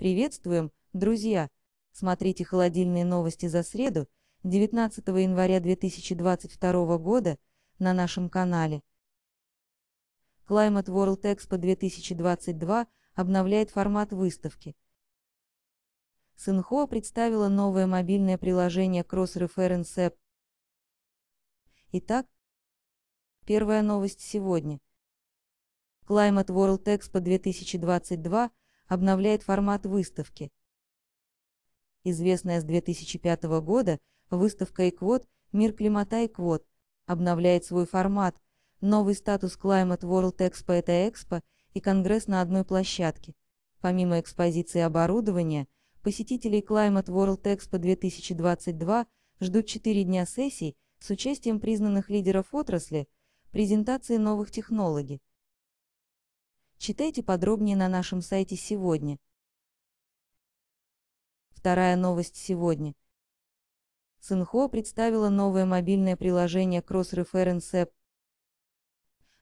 Приветствуем, друзья! Смотрите холодильные новости за среду, 19 января 2022 года, на нашем канале. Climate World Expo 2022 обновляет формат выставки. Синхо представила новое мобильное приложение Cross Reference App. Итак, первая новость сегодня. Climate World Expo 2022 обновляет формат выставки. Известная с 2005 года выставка «Эквот. Мир климата Эквот» обновляет свой формат, новый статус Climate World Expo – это экспо и конгресс на одной площадке. Помимо экспозиции оборудования, посетителей Climate World Expo 2022 ждут 4 дня сессий с участием признанных лидеров отрасли, презентации новых технологий, Читайте подробнее на нашем сайте сегодня. Вторая новость сегодня. Синхо представила новое мобильное приложение Cross Reference App.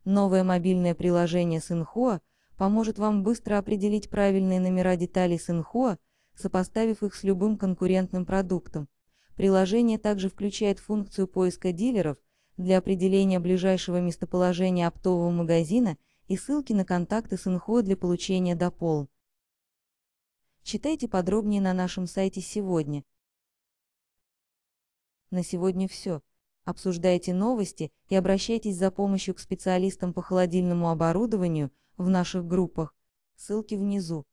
Новое мобильное приложение Синхоа поможет вам быстро определить правильные номера деталей Синхоа, сопоставив их с любым конкурентным продуктом. Приложение также включает функцию поиска дилеров для определения ближайшего местоположения оптового магазина и ссылки на контакты с Инхо для получения допол. Читайте подробнее на нашем сайте сегодня. На сегодня все. Обсуждайте новости и обращайтесь за помощью к специалистам по холодильному оборудованию в наших группах. Ссылки внизу.